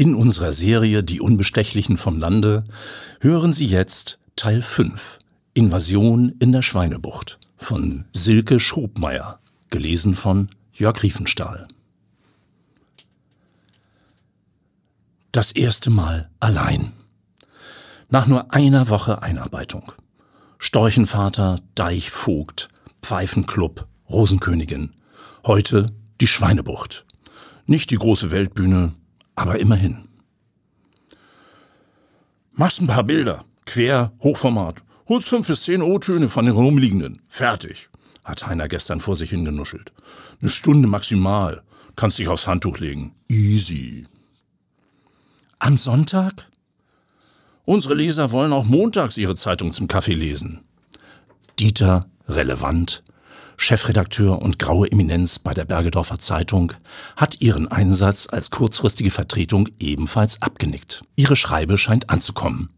In unserer Serie Die Unbestechlichen vom Lande hören Sie jetzt Teil 5 Invasion in der Schweinebucht von Silke Schrobmeier, gelesen von Jörg Riefenstahl. Das erste Mal allein. Nach nur einer Woche Einarbeitung. Storchenvater, Deichvogt, Pfeifenclub, Rosenkönigin. Heute die Schweinebucht. Nicht die große Weltbühne, aber immerhin. Machst ein paar Bilder, quer, Hochformat, holst fünf bis zehn O-Töne von den rumliegenden, fertig, hat Heiner gestern vor sich hingenuschelt. Eine Stunde maximal, kannst dich aufs Handtuch legen, easy. Am Sonntag? Unsere Leser wollen auch montags ihre Zeitung zum Kaffee lesen. Dieter relevant Chefredakteur und graue Eminenz bei der Bergedorfer Zeitung, hat ihren Einsatz als kurzfristige Vertretung ebenfalls abgenickt. Ihre Schreibe scheint anzukommen.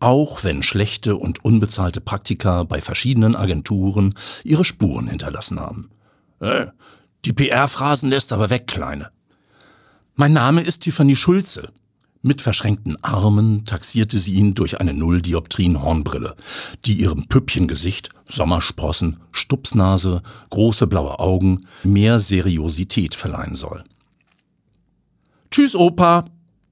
Auch wenn schlechte und unbezahlte Praktika bei verschiedenen Agenturen ihre Spuren hinterlassen haben. Äh, die PR-Phrasen lässt aber weg, Kleine. Mein Name ist Tiffany Schulze, mit verschränkten Armen taxierte sie ihn durch eine Nulldioptrien-Hornbrille, die ihrem Püppchengesicht, Sommersprossen, Stupsnase, große blaue Augen mehr Seriosität verleihen soll. Tschüss, Opa!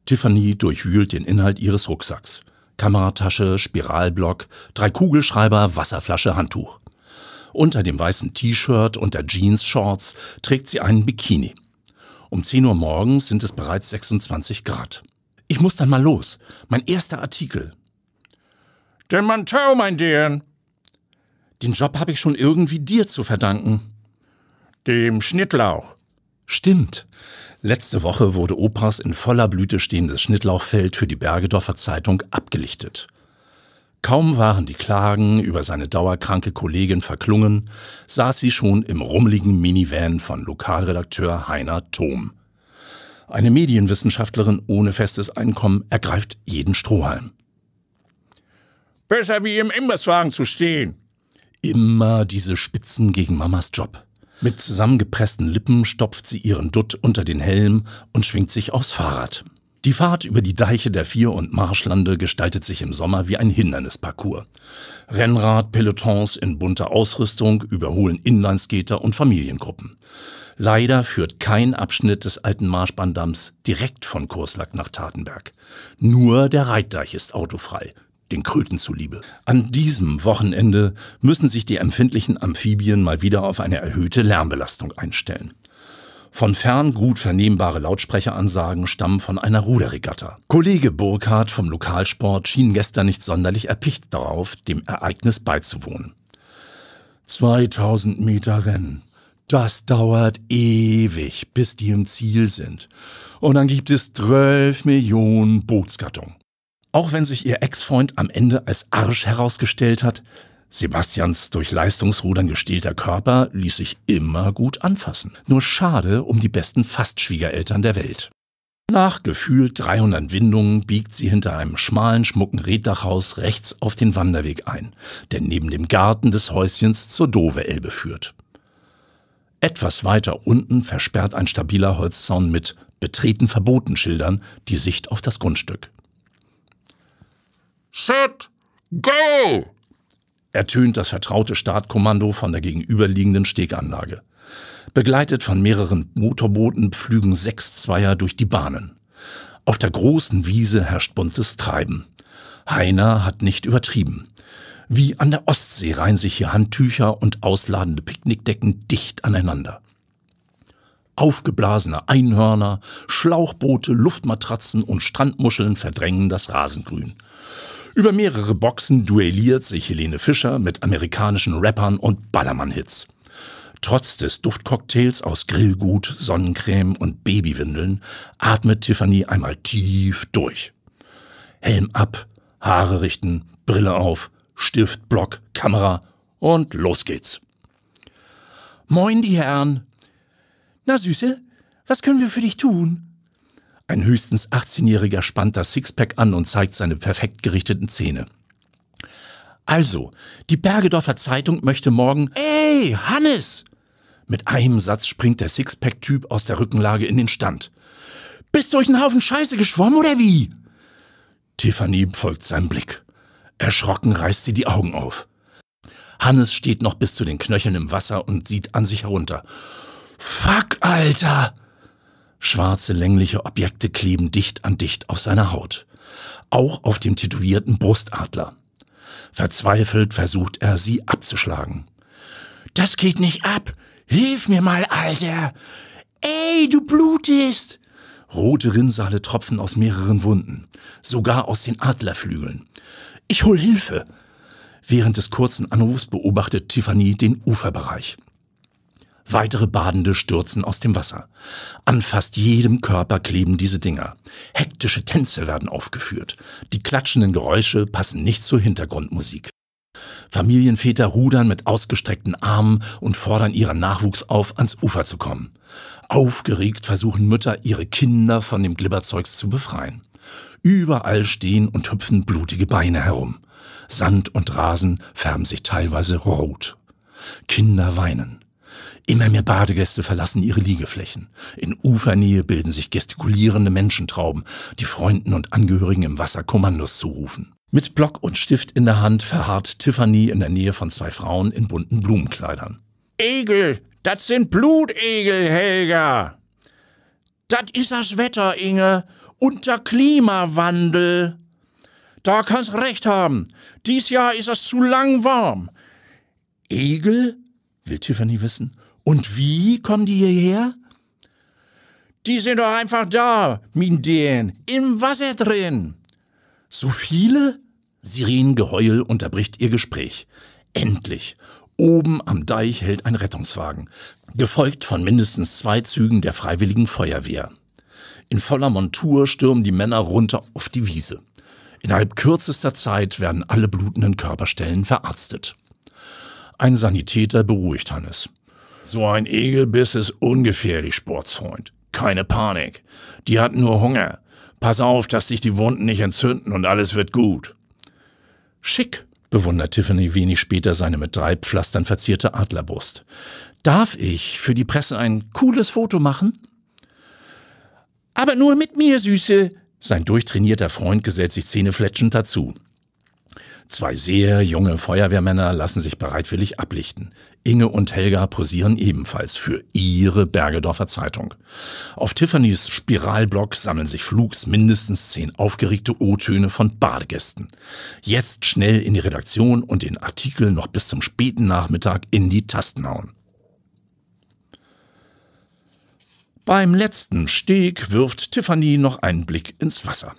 Tiffany durchwühlt den Inhalt ihres Rucksacks. Kameratasche, Spiralblock, drei Kugelschreiber, Wasserflasche, Handtuch. Unter dem weißen T-Shirt und der Jeans-Shorts trägt sie einen Bikini. Um 10 Uhr morgens sind es bereits 26 Grad. Ich muss dann mal los. Mein erster Artikel. Den Mantau, mein Dern. Den Job habe ich schon irgendwie dir zu verdanken. Dem Schnittlauch. Stimmt. Letzte Woche wurde Opas in voller Blüte stehendes Schnittlauchfeld für die Bergedorfer Zeitung abgelichtet. Kaum waren die Klagen über seine dauerkranke Kollegin verklungen, saß sie schon im rummeligen Minivan von Lokalredakteur Heiner Thom. Eine Medienwissenschaftlerin ohne festes Einkommen ergreift jeden Strohhalm. Besser wie im Imbisswagen zu stehen. Immer diese Spitzen gegen Mamas Job. Mit zusammengepressten Lippen stopft sie ihren Dutt unter den Helm und schwingt sich aufs Fahrrad. Die Fahrt über die Deiche der Vier- und Marschlande gestaltet sich im Sommer wie ein Hindernisparcours. Rennrad, Pelotons in bunter Ausrüstung überholen Inlineskater und Familiengruppen. Leider führt kein Abschnitt des alten Marschbahndamms direkt von Kurslack nach Tatenberg. Nur der Reitdeich ist autofrei, den Kröten zuliebe. An diesem Wochenende müssen sich die empfindlichen Amphibien mal wieder auf eine erhöhte Lärmbelastung einstellen. Von fern gut vernehmbare Lautsprecheransagen stammen von einer Ruderregatta. Kollege Burkhardt vom Lokalsport schien gestern nicht sonderlich erpicht darauf, dem Ereignis beizuwohnen. 2000 Meter Rennen. Das dauert ewig, bis die im Ziel sind. Und dann gibt es 12 Millionen Bootsgattungen. Auch wenn sich ihr Ex-Freund am Ende als Arsch herausgestellt hat, Sebastians durch Leistungsrudern gestählter Körper ließ sich immer gut anfassen. Nur schade um die besten Fastschwiegereltern der Welt. Nach gefühlt 300 Windungen biegt sie hinter einem schmalen, schmucken Reddachhaus rechts auf den Wanderweg ein, der neben dem Garten des Häuschens zur Dove-Elbe führt. Etwas weiter unten versperrt ein stabiler Holzzaun mit Betreten verboten Schildern die Sicht auf das Grundstück. Set, go! ertönt das vertraute Startkommando von der gegenüberliegenden Steganlage. Begleitet von mehreren Motorbooten pflügen sechs Zweier durch die Bahnen. Auf der großen Wiese herrscht buntes Treiben. Heiner hat nicht übertrieben. Wie an der Ostsee reihen sich hier Handtücher und ausladende Picknickdecken dicht aneinander. Aufgeblasene Einhörner, Schlauchboote, Luftmatratzen und Strandmuscheln verdrängen das Rasengrün. Über mehrere Boxen duelliert sich Helene Fischer mit amerikanischen Rappern und Ballermann-Hits. Trotz des Duftcocktails aus Grillgut, Sonnencreme und Babywindeln atmet Tiffany einmal tief durch. Helm ab, Haare richten, Brille auf, Stift, Block, Kamera und los geht's. Moin, die Herren. Na Süße, was können wir für dich tun? Ein höchstens 18-Jähriger spannt das Sixpack an und zeigt seine perfekt gerichteten Zähne. Also, die Bergedorfer Zeitung möchte morgen. Ey, Hannes! Mit einem Satz springt der Sixpack-Typ aus der Rückenlage in den Stand. Bist du durch einen Haufen Scheiße geschwommen oder wie? Tiffany folgt seinem Blick. Erschrocken reißt sie die Augen auf. Hannes steht noch bis zu den Knöcheln im Wasser und sieht an sich herunter. Fuck, Alter! Schwarze, längliche Objekte kleben dicht an dicht auf seiner Haut. Auch auf dem tätowierten Brustadler. Verzweifelt versucht er, sie abzuschlagen. Das geht nicht ab! Hilf mir mal, Alter! Ey, du blutest! Rote Rinnsale tropfen aus mehreren Wunden, sogar aus den Adlerflügeln. Ich hol Hilfe! Während des kurzen Anrufs beobachtet Tiffany den Uferbereich. Weitere Badende stürzen aus dem Wasser. An fast jedem Körper kleben diese Dinger. Hektische Tänze werden aufgeführt. Die klatschenden Geräusche passen nicht zur Hintergrundmusik. Familienväter rudern mit ausgestreckten Armen und fordern ihren Nachwuchs auf, ans Ufer zu kommen. Aufgeregt versuchen Mütter, ihre Kinder von dem Glibberzeugs zu befreien. Überall stehen und hüpfen blutige Beine herum. Sand und Rasen färben sich teilweise rot. Kinder weinen. Immer mehr Badegäste verlassen ihre Liegeflächen. In Ufernähe bilden sich gestikulierende Menschentrauben, die Freunden und Angehörigen im Wasser Kommandos zurufen. Mit Block und Stift in der Hand verharrt Tiffany in der Nähe von zwei Frauen in bunten Blumenkleidern. Egel, das sind Blutegel, Helga. Das ist das Wetter, Inge unter Klimawandel. Da kannst recht haben. Dies Jahr ist es zu lang warm. Egel? Will Tiffany wissen. Und wie kommen die hierher? Die sind doch einfach da, Minden, im Wasser drin. So viele? Sirin Geheul unterbricht ihr Gespräch. Endlich. Oben am Deich hält ein Rettungswagen, gefolgt von mindestens zwei Zügen der Freiwilligen Feuerwehr. In voller Montur stürmen die Männer runter auf die Wiese. Innerhalb kürzester Zeit werden alle blutenden Körperstellen verarztet. Ein Sanitäter beruhigt Hannes. So ein Egelbiss ist ungefährlich, Sportsfreund. Keine Panik. Die hat nur Hunger. Pass auf, dass sich die Wunden nicht entzünden und alles wird gut. Schick, bewundert Tiffany wenig später seine mit drei Pflastern verzierte Adlerbrust. Darf ich für die Presse ein cooles Foto machen? Aber nur mit mir, Süße. Sein durchtrainierter Freund gesellt sich zähnefletschend dazu. Zwei sehr junge Feuerwehrmänner lassen sich bereitwillig ablichten. Inge und Helga posieren ebenfalls für ihre Bergedorfer Zeitung. Auf Tiffany's Spiralblock sammeln sich flugs mindestens zehn aufgeregte O-Töne von Badegästen. Jetzt schnell in die Redaktion und den Artikel noch bis zum späten Nachmittag in die Tasten hauen. Beim letzten Steg wirft Tiffany noch einen Blick ins Wasser.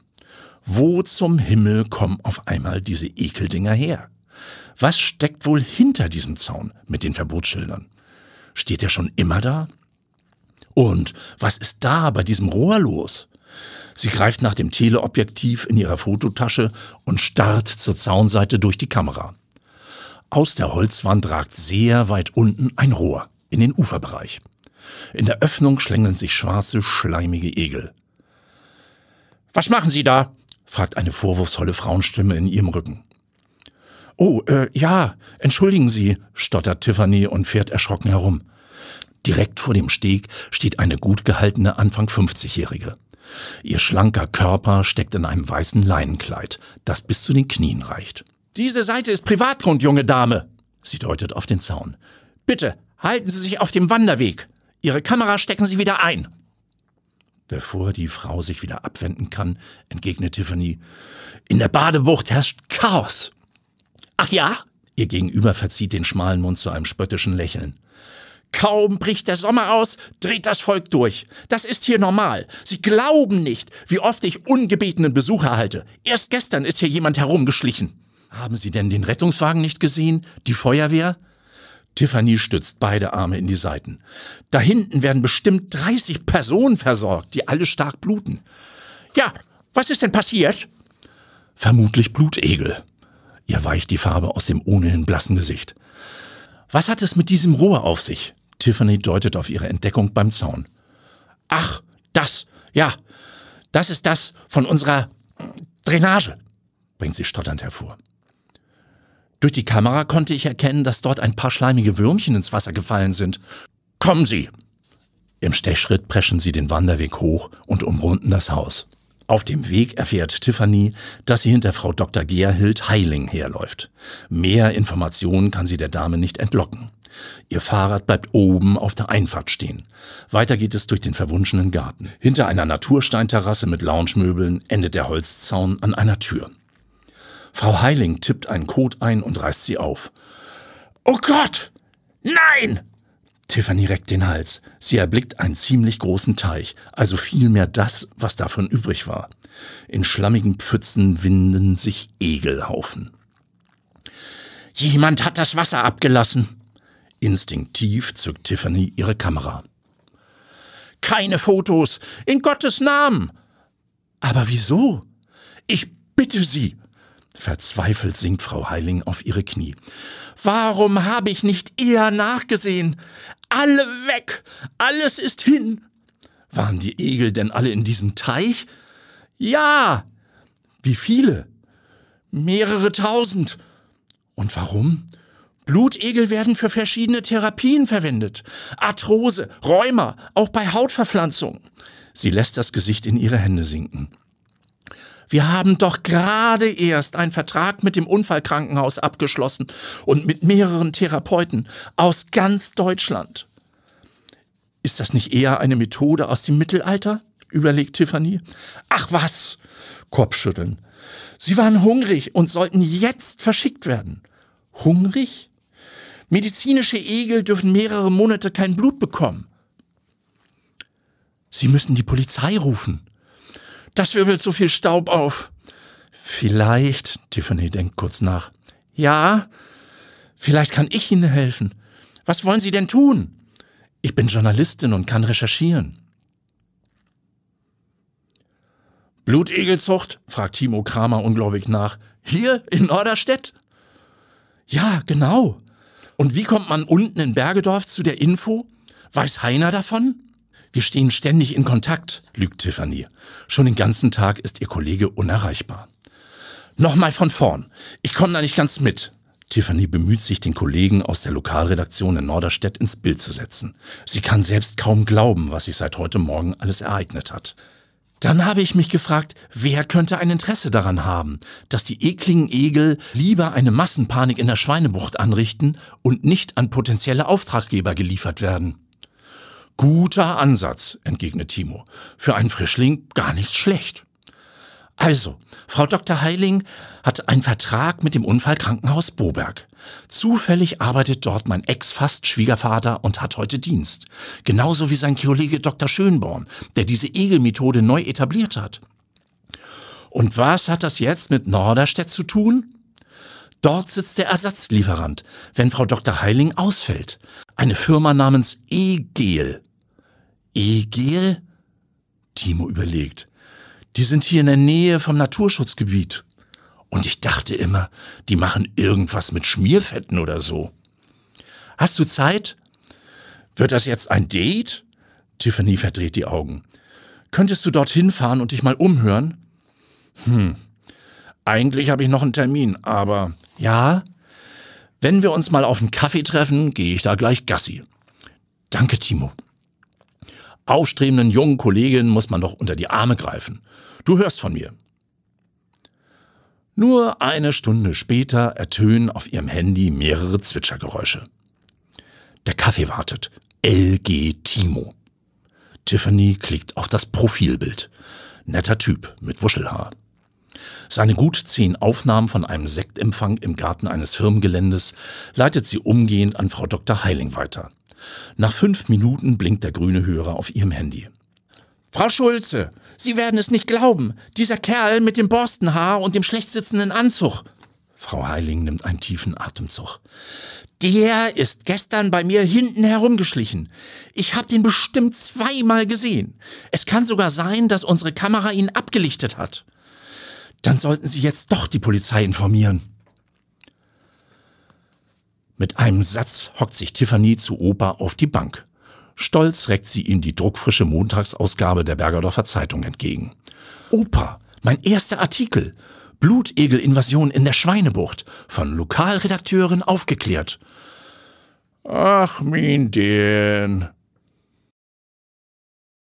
Wo zum Himmel kommen auf einmal diese Ekeldinger her? Was steckt wohl hinter diesem Zaun mit den Verbotsschildern? Steht er schon immer da? Und was ist da bei diesem Rohr los? Sie greift nach dem Teleobjektiv in ihrer Fototasche und starrt zur Zaunseite durch die Kamera. Aus der Holzwand ragt sehr weit unten ein Rohr in den Uferbereich. In der Öffnung schlängeln sich schwarze, schleimige Egel. Was machen Sie da? fragt eine vorwurfsvolle Frauenstimme in ihrem Rücken. Oh, äh, ja, entschuldigen Sie, stottert Tiffany und fährt erschrocken herum. Direkt vor dem Steg steht eine gut gehaltene Anfang 50-Jährige. Ihr schlanker Körper steckt in einem weißen Leinenkleid, das bis zu den Knien reicht. Diese Seite ist Privatgrund, junge Dame. Sie deutet auf den Zaun. Bitte, halten Sie sich auf dem Wanderweg. Ihre Kamera stecken Sie wieder ein. Bevor die Frau sich wieder abwenden kann, entgegnet Tiffany, in der Badebucht herrscht Chaos. Ach ja? Ihr Gegenüber verzieht den schmalen Mund zu einem spöttischen Lächeln. Kaum bricht der Sommer aus, dreht das Volk durch. Das ist hier normal. Sie glauben nicht, wie oft ich ungebetenen Besuch erhalte. Erst gestern ist hier jemand herumgeschlichen. Haben Sie denn den Rettungswagen nicht gesehen? Die Feuerwehr? Tiffany stützt beide Arme in die Seiten. Da hinten werden bestimmt 30 Personen versorgt, die alle stark bluten. Ja, was ist denn passiert? Vermutlich Blutegel. Ihr weicht die Farbe aus dem ohnehin blassen Gesicht. Was hat es mit diesem Rohr auf sich? Tiffany deutet auf ihre Entdeckung beim Zaun. Ach, das, ja, das ist das von unserer Drainage, bringt sie stotternd hervor. Durch die Kamera konnte ich erkennen, dass dort ein paar schleimige Würmchen ins Wasser gefallen sind. Kommen Sie! Im Stechschritt preschen sie den Wanderweg hoch und umrunden das Haus. Auf dem Weg erfährt Tiffany, dass sie hinter Frau Dr. Gerhild Heiling herläuft. Mehr Informationen kann sie der Dame nicht entlocken. Ihr Fahrrad bleibt oben auf der Einfahrt stehen. Weiter geht es durch den verwunschenen Garten. Hinter einer Natursteinterrasse mit Loungemöbeln endet der Holzzaun an einer Tür. Frau Heiling tippt einen Code ein und reißt sie auf. Oh Gott! Nein! Tiffany reckt den Hals. Sie erblickt einen ziemlich großen Teich, also vielmehr das, was davon übrig war. In schlammigen Pfützen winden sich Egelhaufen. Jemand hat das Wasser abgelassen. Instinktiv zückt Tiffany ihre Kamera. Keine Fotos, in Gottes Namen. Aber wieso? Ich bitte Sie, Verzweifelt sinkt Frau Heiling auf ihre Knie. Warum habe ich nicht eher nachgesehen? Alle weg! Alles ist hin! Waren die Egel denn alle in diesem Teich? Ja! Wie viele? Mehrere tausend. Und warum? Blutegel werden für verschiedene Therapien verwendet. Arthrose, Rheuma, auch bei Hautverpflanzung. Sie lässt das Gesicht in ihre Hände sinken. Wir haben doch gerade erst einen Vertrag mit dem Unfallkrankenhaus abgeschlossen und mit mehreren Therapeuten aus ganz Deutschland. Ist das nicht eher eine Methode aus dem Mittelalter? überlegt Tiffany. Ach was! Kopfschütteln. Sie waren hungrig und sollten jetzt verschickt werden. Hungrig? Medizinische Egel dürfen mehrere Monate kein Blut bekommen. Sie müssen die Polizei rufen, das wirbelt so viel Staub auf. Vielleicht, Tiffany denkt kurz nach. Ja, vielleicht kann ich Ihnen helfen. Was wollen Sie denn tun? Ich bin Journalistin und kann recherchieren. Blutegelzucht? fragt Timo Kramer ungläubig nach. Hier in Norderstedt? Ja, genau. Und wie kommt man unten in Bergedorf zu der Info? Weiß Heiner davon? Wir stehen ständig in Kontakt, lügt Tiffany. Schon den ganzen Tag ist ihr Kollege unerreichbar. Nochmal von vorn. Ich komme da nicht ganz mit. Tiffany bemüht sich, den Kollegen aus der Lokalredaktion in Norderstedt ins Bild zu setzen. Sie kann selbst kaum glauben, was sich seit heute Morgen alles ereignet hat. Dann habe ich mich gefragt, wer könnte ein Interesse daran haben, dass die ekligen Egel lieber eine Massenpanik in der Schweinebucht anrichten und nicht an potenzielle Auftraggeber geliefert werden. Guter Ansatz, entgegnet Timo. Für einen Frischling gar nicht schlecht. Also, Frau Dr. Heiling hat einen Vertrag mit dem Unfallkrankenhaus Boberg. Zufällig arbeitet dort mein Ex-Fast-Schwiegervater und hat heute Dienst. Genauso wie sein Kollege Dr. Schönborn, der diese Egelmethode neu etabliert hat. Und was hat das jetzt mit Norderstedt zu tun? Dort sitzt der Ersatzlieferant, wenn Frau Dr. Heiling ausfällt. Eine Firma namens Egel. Egel? Timo überlegt. Die sind hier in der Nähe vom Naturschutzgebiet. Und ich dachte immer, die machen irgendwas mit Schmierfetten oder so. Hast du Zeit? Wird das jetzt ein Date? Tiffany verdreht die Augen. Könntest du dorthin fahren und dich mal umhören? Hm. Eigentlich habe ich noch einen Termin, aber ja, wenn wir uns mal auf einen Kaffee treffen, gehe ich da gleich Gassi. Danke, Timo. Aufstrebenden jungen Kolleginnen muss man doch unter die Arme greifen. Du hörst von mir. Nur eine Stunde später ertönen auf ihrem Handy mehrere Zwitschergeräusche. Der Kaffee wartet. LG Timo. Tiffany klickt auf das Profilbild. Netter Typ mit Wuschelhaar. Seine gut zehn Aufnahmen von einem Sektempfang im Garten eines Firmengeländes leitet sie umgehend an Frau Dr. Heiling weiter. Nach fünf Minuten blinkt der grüne Hörer auf ihrem Handy. Frau Schulze, Sie werden es nicht glauben. Dieser Kerl mit dem Borstenhaar und dem schlecht sitzenden Anzug. Frau Heiling nimmt einen tiefen Atemzug. Der ist gestern bei mir hinten herumgeschlichen. Ich habe den bestimmt zweimal gesehen. Es kann sogar sein, dass unsere Kamera ihn abgelichtet hat dann sollten Sie jetzt doch die Polizei informieren. Mit einem Satz hockt sich Tiffany zu Opa auf die Bank. Stolz reckt sie ihm die druckfrische Montagsausgabe der Bergerdorfer Zeitung entgegen. Opa, mein erster Artikel. Blutegel-Invasion in der Schweinebucht. Von Lokalredakteurin aufgeklärt. Ach, mein den,